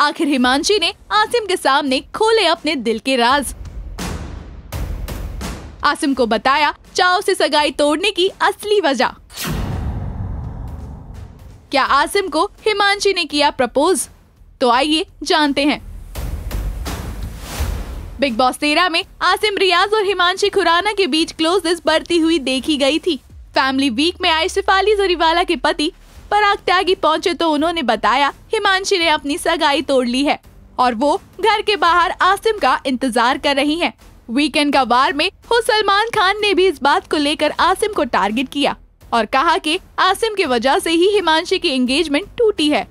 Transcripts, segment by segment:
आखिर हिमांशी ने आसिम के सामने खोले अपने दिल के राज आसिम को बताया चाव से सगाई तोड़ने की असली वजह क्या आसिम को हिमांशी ने किया प्रपोज तो आइए जानते हैं बिग बॉस तेरह में आसिम रियाज और हिमांशी खुराना के बीच क्लोजेस बढ़ती हुई देखी गई थी फैमिली वीक में आए शिफाली जरीवाला के पति पराग त्यागी पहुंचे तो उन्होंने बताया हिमांशी ने अपनी सगाई तोड़ ली है और वो घर के बाहर आसिम का इंतजार कर रही हैं। वीकेंड का वार में हो सलमान खान ने भी इस बात को लेकर आसिम को टारगेट किया और कहा कि आसिम की वजह से ही हिमांशी की एंगेजमेंट टूटी है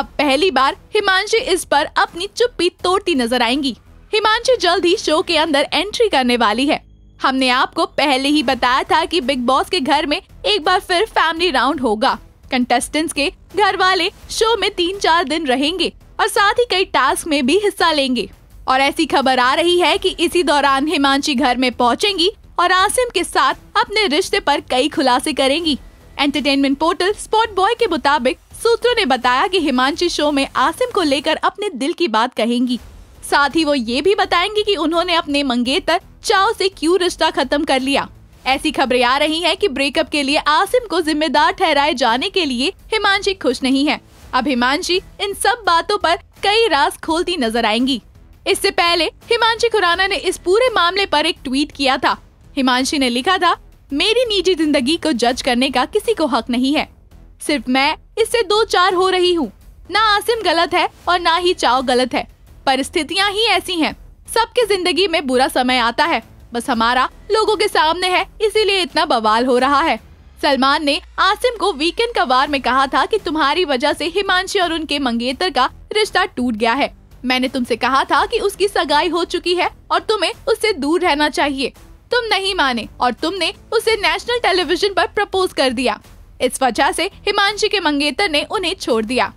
अब पहली बार हिमांशी इस पर अपनी चुप्पी तोड़ती नजर आएंगी हिमांशी जल्द ही शो के अंदर एंट्री करने वाली है हमने आपको पहले ही बताया था कि बिग बॉस के घर में एक बार फिर फैमिली राउंड होगा कंटेस्टेंट्स के घर वाले शो में तीन चार दिन रहेंगे और साथ ही कई टास्क में भी हिस्सा लेंगे और ऐसी खबर आ रही है कि इसी दौरान हिमांशी घर में पहुंचेंगी और आसिम के साथ अपने रिश्ते पर कई खुलासे करेंगी एंटरटेनमेंट पोर्टल स्पॉट बॉय के मुताबिक सूत्रों ने बताया कि हिमांशी शो में आसिम को लेकर अपने दिल की बात कहेंगी साथ ही वो ये भी बताएंगी कि उन्होंने अपने मंगेतर चाव से क्यों रिश्ता खत्म कर लिया ऐसी खबरें आ रही हैं कि ब्रेकअप के लिए आसिम को जिम्मेदार ठहराए जाने के लिए हिमांशी खुश नहीं है अब हिमांशी इन सब बातों पर कई राज खोलती नजर आएंगी इससे पहले हिमांशी खुराना ने इस पूरे मामले पर एक ट्वीट किया था हिमांशी ने लिखा था मेरी निजी जिंदगी को जज करने का किसी को हक नहीं है सिर्फ मैं इससे दो चार हो रही हूँ ना आसिम गलत है और ना ही चाव गलत है परिस्थितियाँ ही ऐसी हैं सबके जिंदगी में बुरा समय आता है बस हमारा लोगों के सामने है इसीलिए इतना बवाल हो रहा है सलमान ने आसिम को वीकेंड का वार में कहा था कि तुम्हारी वजह से हिमांशी और उनके मंगेतर का रिश्ता टूट गया है मैंने तुमसे कहा था कि उसकी सगाई हो चुकी है और तुम्हें उससे दूर रहना चाहिए तुम नहीं माने और तुमने उसे नेशनल टेलीविजन पर प्रपोज कर दिया इस वजह से हिमांशी के मंगेतर ने उन्हें छोड़ दिया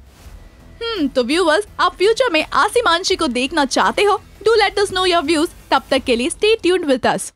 हम्म तो व्यूवर्स आप फ्यूचर में आसिमांशी को देखना चाहते हो Do let us know your views. Tap the Kelly, stay tuned with us.